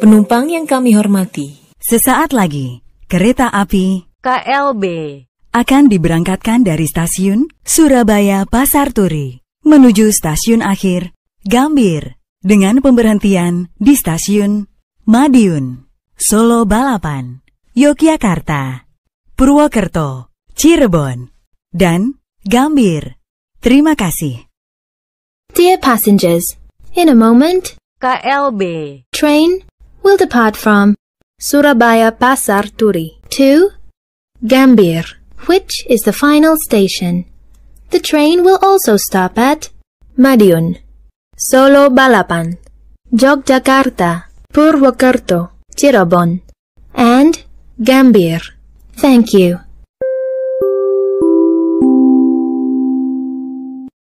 Penumpang yang kami hormati, sesaat lagi kereta api KLB akan diberangkatkan dari stasiun Surabaya Pasar Turi menuju stasiun akhir Gambir dengan pemberhentian di stasiun Madiun, Solo Balapan, Yogyakarta, Purwokerto, Cirebon, dan Gambir. Terima kasih. Dear passengers, in a moment, KLB train will depart from Surabaya Pasar Turi to Gambir, which is the final station. The train will also stop at Madiun, Solo Balapan, Yogyakarta, Purwokerto, Cirebon, and Gambir. Thank you.